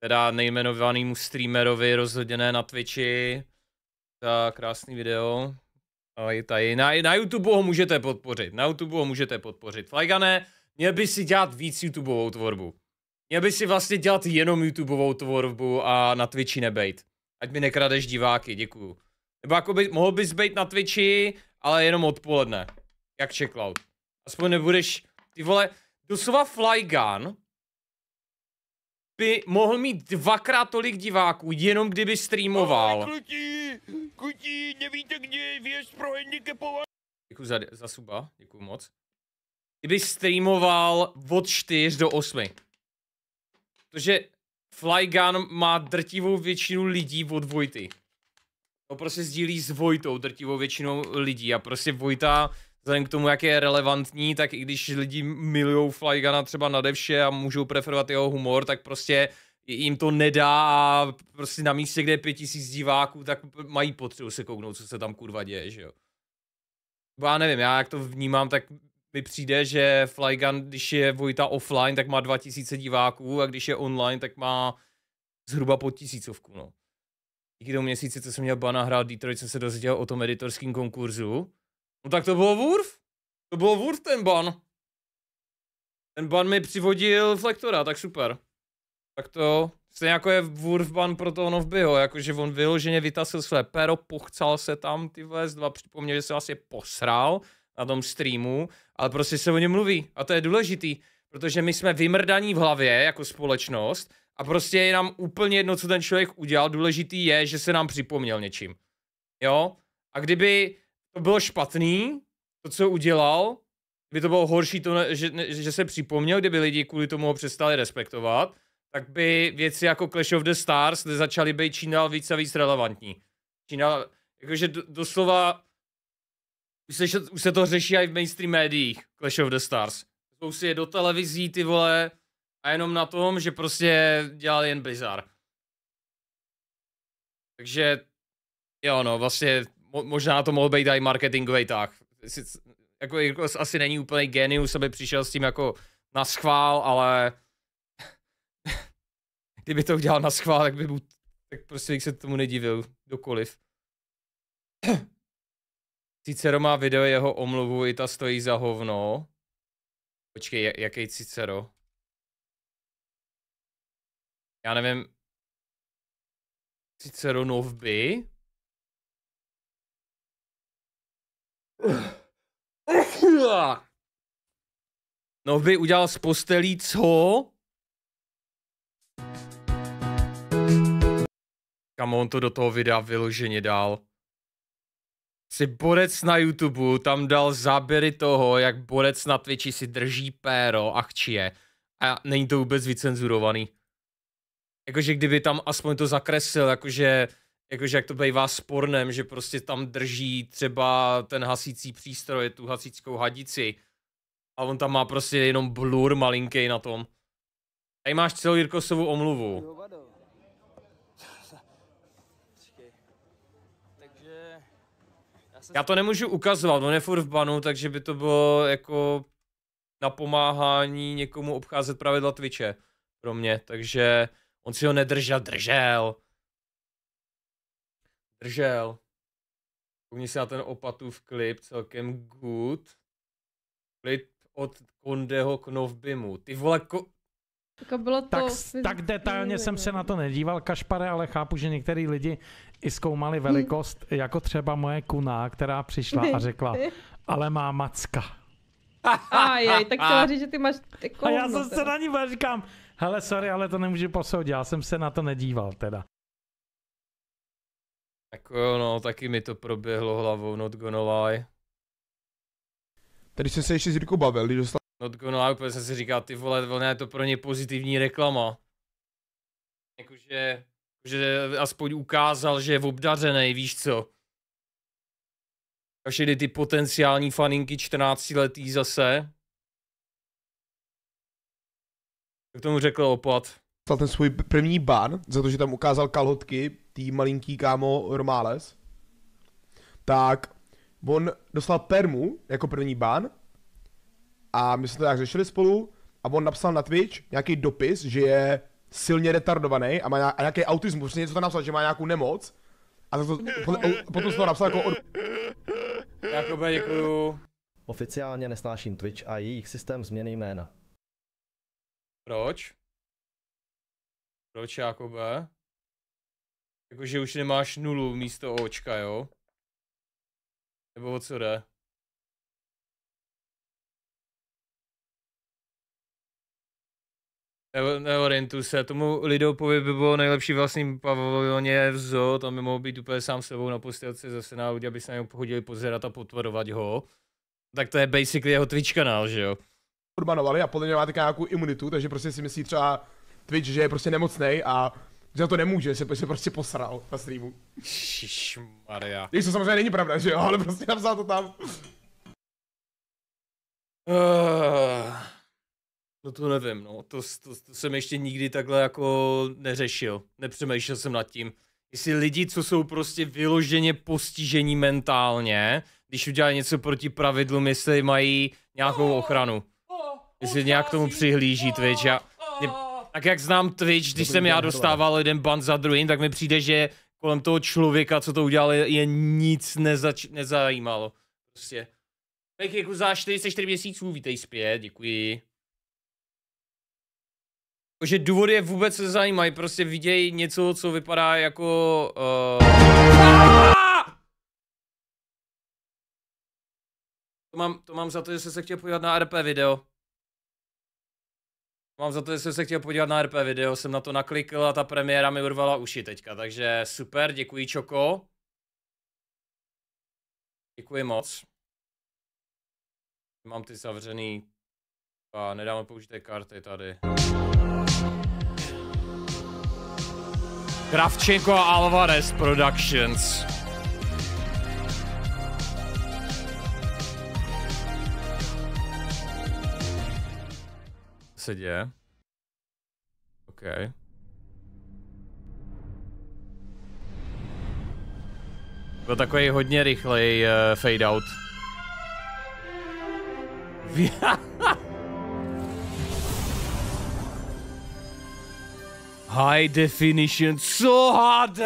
teda nejmenovanému streamerovi rozhodněné na Twitchi za krásný video. A je tady, na, na YouTube ho můžete podpořit, na YouTube ho můžete podpořit. Flygane, měl by si dělat víc YouTubeovou tvorbu. Měl by si vlastně dělat jenom YouTubeovou tvorbu a na Twitchi nebejt. Ať mi nekradeš diváky, děkuju. Nebo jako by, mohl bys být na Twitchi, ale jenom odpoledne. Jak checkout. Aspoň nebudeš, ty vole, doslova Flygun by mohl mít dvakrát tolik diváků, jenom kdyby streamoval. Kluti, kluti, nevíte, kde je věc pro handicapované. Děkuji za, za suba, děkuji moc. Kdyby streamoval od 4 do 8. Protože Flygun má drtivou většinu lidí od Vojty. To prostě sdílí s Vojtou drtivou většinou lidí a prostě Vojta vzhledem k tomu, jak je relevantní, tak i když lidi milují Flygana třeba nade vše a můžou preferovat jeho humor, tak prostě jim to nedá a prostě na místě, kde je pět tisíc diváků, tak mají potřebu se kouknout, co se tam kurva děje, že jo. Já nevím, já jak to vnímám, tak mi přijde, že Flygun, když je Vojta offline, tak má 2000 diváků a když je online, tak má zhruba pod tisícovku, no. Díky tomu měsíci, co jsem měl bana hrát Detroit, jsem se dozvěděl o tom editorském konkurzu No tak to bylo Wurf. To bylo Wurf ten ban. Ten ban mi přivodil Flektora, tak super. Tak to, stejně jako je Wurf ban pro toho Novbyho, jakože on vyloženě vytasil své pero, pochcal se tam ty vs dva, připomněl, že se asi posral na tom streamu, ale prostě se o něm mluví a to je důležitý, protože my jsme vymrdaní v hlavě jako společnost a prostě je nám úplně jedno, co ten člověk udělal, důležitý je, že se nám připomněl něčím. Jo? A kdyby to bylo špatný, to, co udělal, by to bylo horší, to, že, že se připomněl, kdyby lidi kvůli tomu ho přestali respektovat, tak by věci jako Clash of the Stars začaly být čím dál víc a víc relevantní. Čím dál, jakože do, doslova už se, už se to řeší i v mainstream médiích, Clash of the Stars. Jsou si je do televizí, ty vole, a jenom na tom, že prostě dělali jen bizar. Takže, jo no, vlastně mo, možná to mohl být i marketingový tah. Jako Jirko asi není úplný genius, aby přišel s tím jako na schvál, ale kdyby to udělal na schvál, tak by mu, tak prostě bych se tomu nedivil, dokoliv. Cicero má video jeho omluvu, i ta stojí za hovno. Počkej, jaký Cicero? Já nevím. Cicero Novby? No by udělal z postelí co? Kam on to do toho videa vyloženě dal. Si borec na YouTube tam dal záběry toho, jak borec na Twitchi si drží péro a chčije. A není to vůbec vycenzurovaný. Jakože kdyby tam aspoň to zakresil, jakože jakože jak to bývá s že prostě tam drží třeba ten hasící přístroj, tu hasíckou hadici a on tam má prostě jenom blur malinký na tom. Tady máš celou Jirkosovu omluvu. Já to nemůžu ukazovat, on je furt v banu, takže by to bylo jako napomáhání někomu obcházet pravidla Twitche pro mě, takže on si ho nedržel, držel držel. Koukni se na ten opatův klip, celkem good. Klip od Kondeho k Novbimu. Ty vole, ko... Jako bylo to tak, tak detailně jsem se no. na to nedíval, Kašpare, ale chápu, že některý lidi i zkoumali velikost, hmm. jako třeba moje kuna, která přišla a řekla, ale má macka. A je, tak chtěla říct, že ty máš A já no se na ní říkám, hele sorry, ale to nemůžu posoudit, já jsem se na to nedíval teda. Jako jo, eh, no, taky mi to proběhlo hlavou, not gonna lie. Tady jsem se ještě s Jirkou bavil, když dostal... Not gonna lie, úplně jsem si říkal, ty vole, ona je to pro ně pozitivní reklama. Jakože, že aspoň ukázal, že je obdařený, víš co. A všechny ty potenciální faninky 14 letý zase. K tomu řekl opat. Ten svůj první ban za to, že tam ukázal kalhotky tý malinký kámo Romáles, tak on dostal permu jako první ban a my jsme to tak řešili spolu a on napsal na Twitch nějaký dopis, že je silně retardovaný a má nějaký autismus, něco tam napsal, že má nějakou nemoc a to, potom, potom jsem to napsal jako od... Jakube, děkuju. Oficiálně nesnáším Twitch a jejich systém změny jména. Proč? Proč, Jakube? Jakože už nemáš nulu místo očka, jo? Nebo o co jde? Ne, neorientuju se, tomu Lidopovi by bylo nejlepší vlastním pavilioně v zoo, tam by mohl být úplně sám sebou na postelce zase na lidi, aby se na něj pohodili pozerat a potvarovat ho. Tak to je basically jeho Twitch kanál, že jo? Urbanovali a podle mě má tak nějakou imunitu, takže prostě si myslí třeba Twitch, že je prostě nemocnej a že to nemůže, že se prostě posral na streamu. Maria. Když to samozřejmě není pravda, že jo, ale prostě napsal to tam. Uh, no to nevím, no. To, to, to jsem ještě nikdy takhle jako neřešil. Nepřemýšlel jsem nad tím. Jestli lidi, co jsou prostě vyloženě postižení mentálně, když udělají něco proti pravidlům, jestli mají nějakou ochranu. Jestli nějak k tomu přihlíží, víš, já... Mě tak jak znám Twitch, když jsem já dostával jeden ban za druhým, tak mi přijde, že kolem toho člověka, co to udělal, je nic nezač, nezajímalo. Prostě. Tak jako za 44 měsíců, vítej zpět, děkuji. Takže důvody je vůbec nezajímají, prostě vidějí něco, co vypadá jako... Uh... To mám, to mám za to, že jsem se chtěl podívat na RP video. Mám za to, že jsem se chtěl podívat na RP video, jsem na to naklikl a ta premiéra mi urvala uši teďka, takže super, děkuji Čoko. Děkuji moc. Mám ty zavřený a nedáme použité karty tady. Kravčenko a Alvarez Productions. se děje. OK. Byl takový hodně rychlej uh, fade out. High definition, co HD?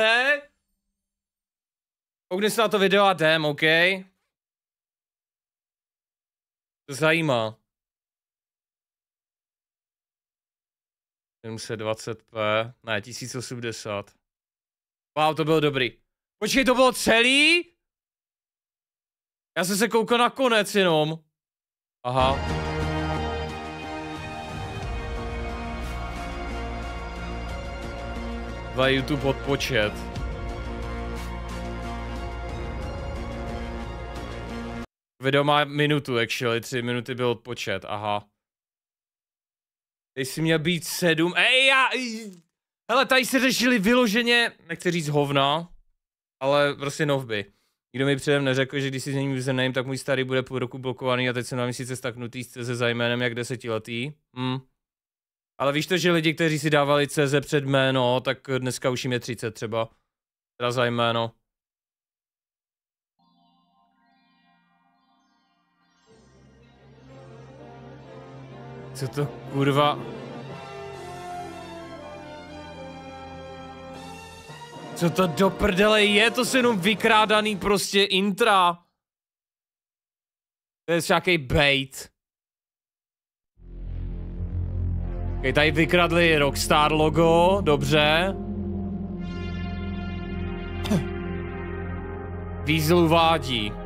Koukni se na to video a jdem, OK? Zajímá. 720p, ne, 1080. Wow, to bylo dobrý. Počkej, to bylo celý? Já jsem se koukal na konec jenom. Aha. Dva YouTube odpočet. Video má minutu, actually, tři minuty byl odpočet, aha. Teď jsi měl být sedm. Ej, já... Hele, tady se řešili vyloženě, nechci říct hovna, ale prostě novby. Nikdo mi předem neřekl, že když si změním username, tak můj starý bude půl roku blokovaný a teď jsem na měsíce staknutý s CZ za jménem jak desetiletý. Hm. Ale víš to, že lidi, kteří si dávali CZ před jméno, tak dneska už jim je 30 třeba. Teda za jméno. Co to kurva? Co to do prdele je? To se jenom vykrádaný prostě intra. To je nějaký bait. Ok, tady vykradli Rockstar logo, dobře. Diesel vádí.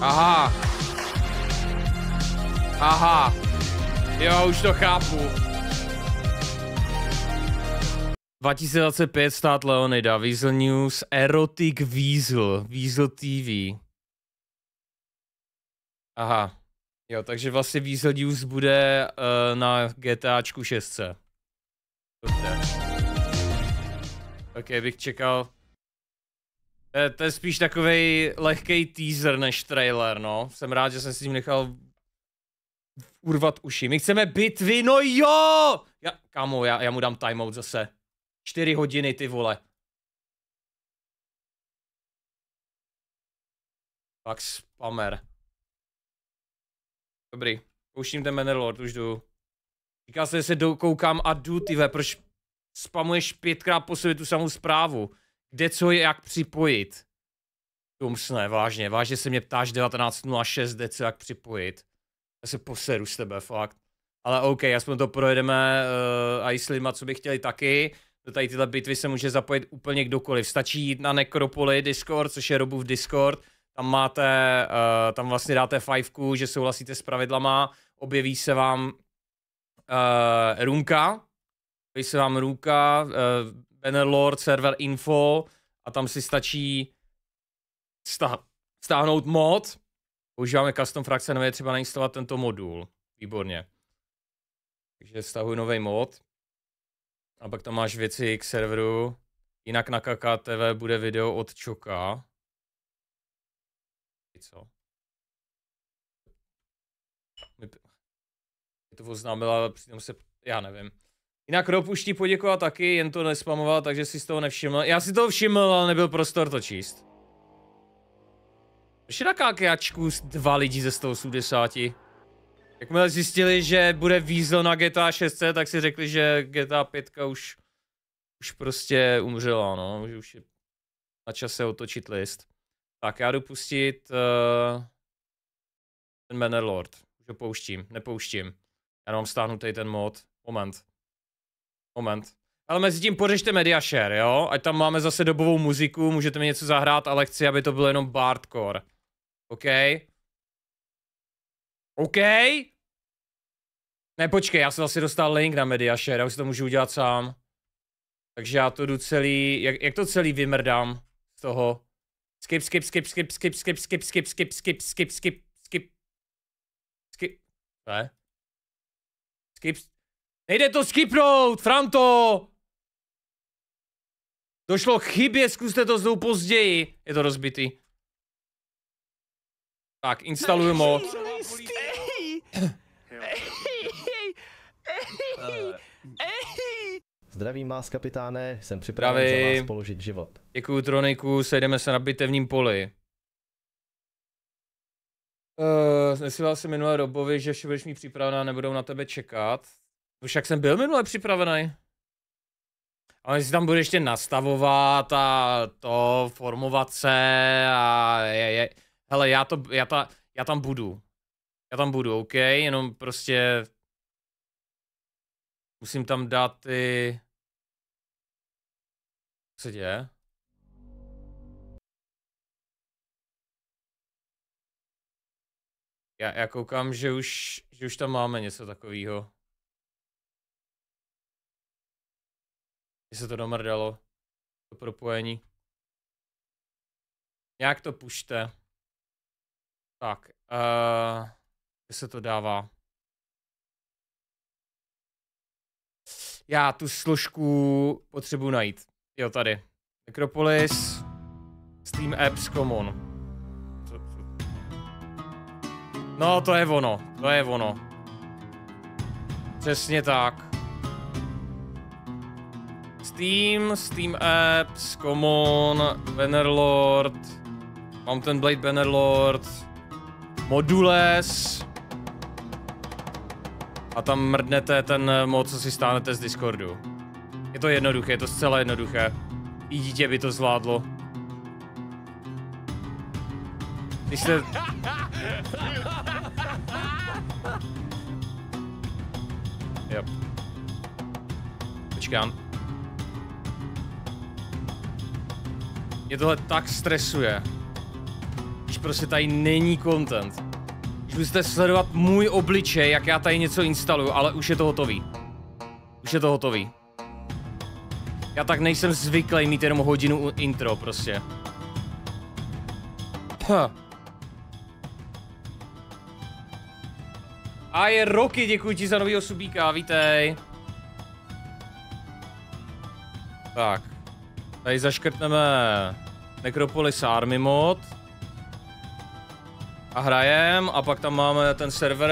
Aha. Aha. Jo, už to chápu. 2025 stát Leonida, Weasel News, Erotic Weasel, Weasel TV. Aha. Jo, takže vlastně Weasel News bude uh, na GTAčku 6. Dobře. Ok, bych čekal to, eh, to je spíš takový lehký teaser než trailer, no. Jsem rád, že jsem si tím nechal urvat uši. My chceme bitvy, no jo! Já, kámo, já, já mu dám timeout zase. Čtyři hodiny, ty vole. Pak spamer. Dobrý, pouštím ten Mannerlord, už jdu. Říká se, že se dokoukám a jdu, ty ve, proč spamuješ pětkrát po sobě tu samou zprávu? kde co je jak připojit. Tumsne, vážně, vážně se mě ptáš 19.06, kde co jak připojit. Já se poseru s tebe, fakt. Ale OK, aspoň to projedeme uh, a i s lidma, co by chtěli taky. Do tady tyhle bitvy se může zapojit úplně kdokoliv. Stačí jít na Nekropoli Discord, což je Robův Discord. Tam máte, uh, tam vlastně dáte fajfku, že souhlasíte s pravidlama. Objeví se vám uh, růmka, objeví se vám Runka, uh, Bannerlord server info a tam si stačí stáhnout mod. Používáme custom frakce, nově třeba nainstalovat tento modul. Výborně. Takže stahuji nový mod. A pak tam máš věci k serveru. Jinak na KKTV bude video od Čoka. Co? Je to oznámila, přitom se, já nevím. Jinak Rob už ti poděkoval taky, jen to nespamoval, takže si z toho nevšiml. Já si to všiml, ale nebyl prostor to číst. Proč na taká keačku dva lidi ze 180? Jakmile zjistili, že bude výzl na GTA 6, tak si řekli, že GTA 5 už, už prostě umřela, no. Že už je na čase otočit list. Tak já jdu pustit uh, ten Lord. Už ho pouštím, nepouštím. Já mám stáhnutý ten mod. Moment. Moment. Ale mezi tím pořešte Mediashare, jo? Ať tam máme zase dobovou muziku, můžete mi něco zahrát, ale chci, aby to bylo jenom bardcore. OK? OK? Ne, počkej, já jsem asi dostal link na Mediashare, já už si to můžu udělat sám. Takže já to jdu celý, jak, jak to celý vymrdám z toho. Skip, skip, skip, skip, skip, skip, skip, skip, skip, skip, skip, skip, skip, skip, skip, skip, Nejde to skipnout, Franto! Došlo k chybě, zkuste to znovu později. Je to rozbitý. Tak, instaluju mod. Zdravím vás, kapitáne, jsem připraven Zdravím. za vás položit život. Děkuju, Troniku, sejdeme se na bitevním poli. Uh, eh, nesílal jsem minulé robovi, že budeš mít připravená, nebudou na tebe čekat. Už jak jsem byl minule připravený. Ale si tam bude ještě nastavovat a to, formovat se a je, je. Hele, já, to, já, ta, já tam budu. Já tam budu, OK? Jenom prostě musím tam dát ty... Co se děje? Já, já koukám, že už, že už tam máme něco takového. Když se to domrdalo, to propojení. Nějak to pušte. Tak, uh, kde se to dává? Já tu složku potřebuji najít. Jo, tady. Necropolis, Steam Apps Common. No, to je ono, to je ono. Přesně tak. Steam, Steam Apps, Common, Bannerlord, Mountain Blade Bannerlord, Modules. A tam mrdnete ten mod, co si stánete z Discordu. Je to jednoduché, je to zcela jednoduché. I dítě by to zvládlo. Když jste... Yep. Počkám. Mě tohle tak stresuje. Když prostě tady není content. Když musíte sledovat můj obličej, jak já tady něco instaluju, ale už je to hotový. Už je to hotový. Já tak nejsem zvyklý mít jenom hodinu intro prostě. Huh. A je roky, děkuji ti za novýho subíka, vítej. Tak. Tady zaškrtneme Necropolis Army mod. A hrajem a pak tam máme ten server